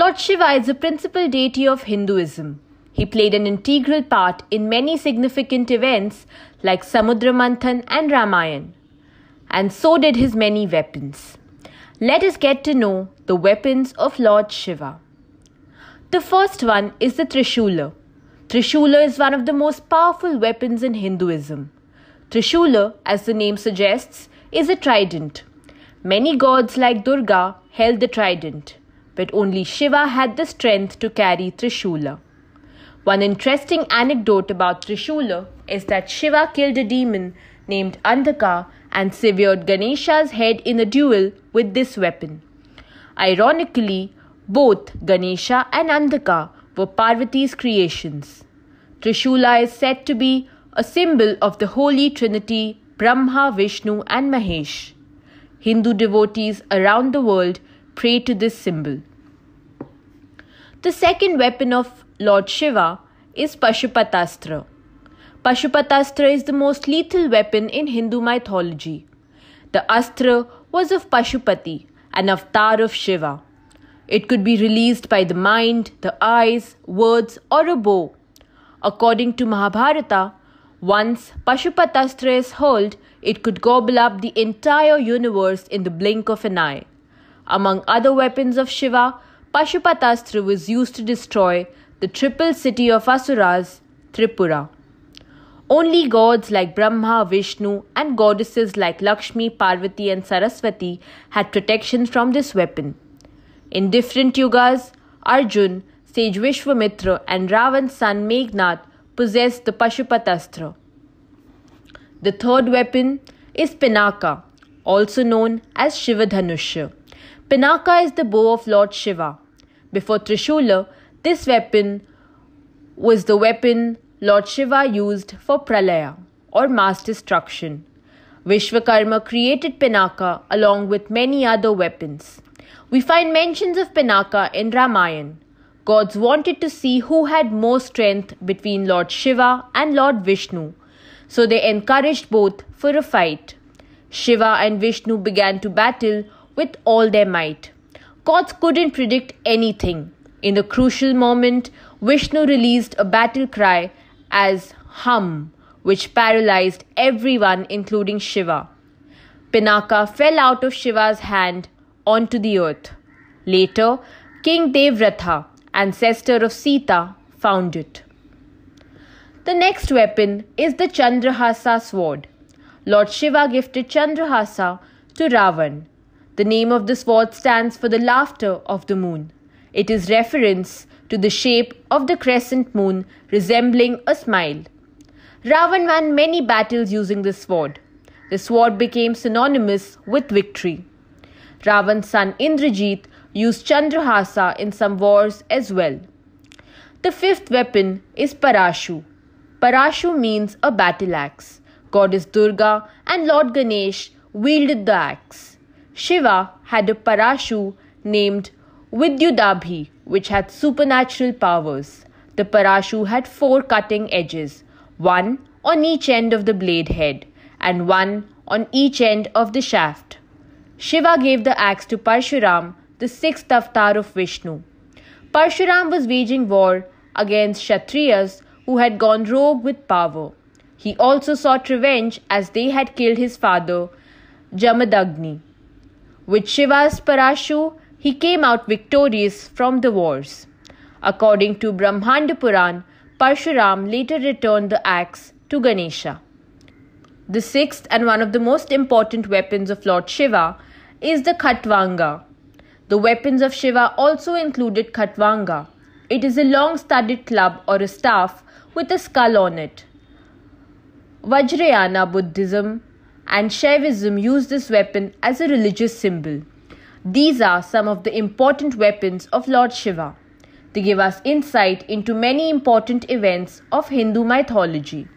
Lord Shiva is the principal deity of Hinduism. He played an integral part in many significant events like Samudra Manthan and Ramayana, and so did his many weapons. Let us get to know the weapons of Lord Shiva. The first one is the Trishula. Trishula is one of the most powerful weapons in Hinduism. Trishula, as the name suggests, is a trident. Many gods like Durga held the trident but only Shiva had the strength to carry Trishula. One interesting anecdote about Trishula is that Shiva killed a demon named Andhaka and severed Ganesha's head in a duel with this weapon. Ironically, both Ganesha and Andhaka were Parvati's creations. Trishula is said to be a symbol of the Holy Trinity Brahma, Vishnu, and Mahesh. Hindu devotees around the world pray to this symbol. The second weapon of Lord Shiva is Pashupatastra. Pashupatastra is the most lethal weapon in Hindu mythology. The astra was of Pashupati, an avatar of Shiva. It could be released by the mind, the eyes, words, or a bow. According to Mahabharata, once Pashupatastra is hurled, it could gobble up the entire universe in the blink of an eye. Among other weapons of Shiva, Pashupatastra was used to destroy the triple city of Asuras, Tripura. Only gods like Brahma, Vishnu, and goddesses like Lakshmi, Parvati, and Saraswati had protection from this weapon. In different yugas, Arjun, sage Vishwamitra, and Ravan's son Meghnath possessed the Pashupatastra. The third weapon is Pinaka, also known as Shivadhanusha. Pinaka is the bow of Lord Shiva. Before Trishula, this weapon was the weapon Lord Shiva used for pralaya or mass destruction. Vishwakarma created Pinaka along with many other weapons. We find mentions of Pinaka in Ramayana. Gods wanted to see who had more strength between Lord Shiva and Lord Vishnu, so they encouraged both for a fight. Shiva and Vishnu began to battle with all their might. Scots couldn't predict anything. In the crucial moment, Vishnu released a battle cry as Hum, which paralyzed everyone, including Shiva. Pinaka fell out of Shiva's hand onto the earth. Later, King Devratha, ancestor of Sita, found it. The next weapon is the Chandrahasa sword. Lord Shiva gifted Chandrahasa to Ravan the name of this sword stands for the laughter of the moon. It is reference to the shape of the crescent moon resembling a smile. Ravan won many battles using this sword. The sword became synonymous with victory. Ravan's son Indrajit used Chandrahasa in some wars as well. The fifth weapon is Parashu. Parashu means a battle axe. Goddess Durga and Lord Ganesh wielded the axe. Shiva had a Parashu named Vidyudabhi, which had supernatural powers. The Parashu had four cutting edges, one on each end of the blade head and one on each end of the shaft. Shiva gave the axe to Parshuram, the sixth avatar of Vishnu. Parshuram was waging war against Kshatriyas who had gone rogue with power. He also sought revenge as they had killed his father, Jamadagni. With Shiva's Parashu, he came out victorious from the wars. According to Brahmanda Puran, Parshuram later returned the axe to Ganesha. The sixth and one of the most important weapons of Lord Shiva is the Khatvanga. The weapons of Shiva also included Khatvanga. It is a long studded club or a staff with a skull on it. Vajrayana Buddhism and Shaivism used this weapon as a religious symbol. These are some of the important weapons of Lord Shiva. They give us insight into many important events of Hindu mythology.